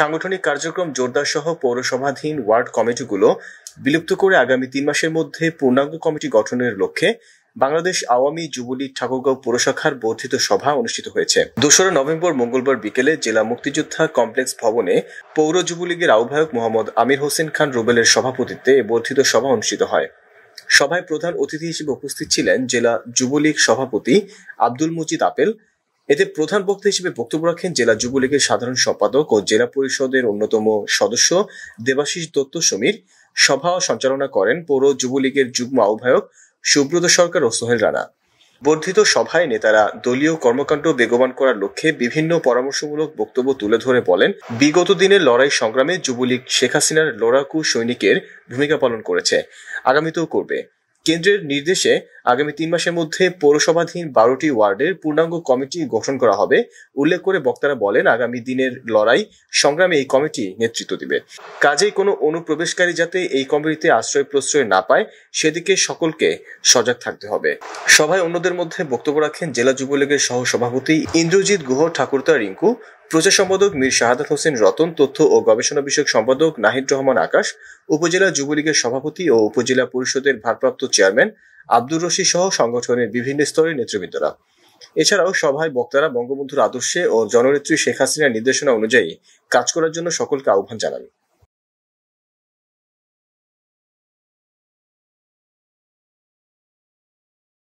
সাংগঠনিক কার্যক্রম জোরদারসহ পৌরসভাধীন ওয়ার্ড কমিটিগুলো বিলুপ্ত করে আগামী তিন মাসের মধ্যে পূর্ণাঙ্গ কমিটি গঠনের লক্ষ্যে বাংলাদেশ আওয়ামী যুবলীগ ঠাকুরগাঁও পৌরশাখার বর্ধিত সভা অনুষ্ঠিত হয়েছে দোসরা নভেম্বর মঙ্গলবার বিকেলে জেলা মুক্তিযোদ্ধা কমপ্লেক্স ভবনে পৌর যুবলীগের আহ্বায়ক মোহাম্মদ আমির হোসেন খান রুবেলের সভাপতিত্বে এ বর্ধিত সভা অনুষ্ঠিত হয় সভায় প্রধান অতিথি হিসেবে উপস্থিত ছিলেন জেলা যুবলীগ সভাপতি আব্দুল মুজিদ আপেল এতে প্রধান বক্তা হিসেবে বক্তব্য রাখেন জেলা যুবলীগের সাধারণ সম্পাদক ও জেলা পরিষদের অন্যতম সদস্য দেবাশিস দত্ত সমীর সভা সঞ্চালনা করেন পৌর যুবলীগের যুগ্ম আহ্বায়ক সুব্রত সরকার ও সোহেল রানা বর্ধিত সভায় নেতারা দলীয় কর্মকাণ্ড বেগবান করার লক্ষ্যে বিভিন্ন পরামর্শমূলক বক্তব্য তুলে ধরে বলেন বিগত দিনের লড়াই সংগ্রামে যুবলীগ শেখ হাসিনার লড়াকু সৈনিকের ভূমিকা পালন করেছে আগামীতেও করবে কেন্দ্রের নির্দেশে আগামী তিন মাসের মধ্যে পৌরসভাধীন বারোটি ওয়ার্ডের পূর্ণাঙ্গ কমিটি গঠন করা হবে উল্লেখ করে বক্তারা বলেন আগামী দিনের লড়াই সংগ্রামে এই কমিটি নেতৃত্ব দিবে কাজেই কোনো অনুপ্রবেশকারী যাতে এই কমিটিতে আশ্রয় প্রশ্রয় না পায় সেদিকে সকলকে সজাগ থাকতে হবে সভায় অন্যদের মধ্যে বক্তব্য রাখেন জেলা যুবলীগের সহ সভাপতি ইন্দ্রজিৎ গুহ ঠাকুরতা রিঙ্কু প্রচার সম্পাদক মীর শাহাদাত হোসেন রতন তথ্য ও গবেষণা বিষয়ক সম্পাদক নাহিদ রহমান আকাশ উপজেলা যুবলীগের সভাপতি ও উপজেলা পরিষদের ভারপ্রাপ্ত চেয়ারম্যান আব্দুর রশিদ সহ সংগঠনের বিভিন্ন স্তরের নেতৃবৃন্দরা এছাড়াও সভায় বক্তারা বঙ্গবন্ধুর আদর্শে ও জননেত্রী শেখ হাসিনার নির্দেশনা অনুযায়ী কাজ করার জন্য সকলকে আহ্বান জানান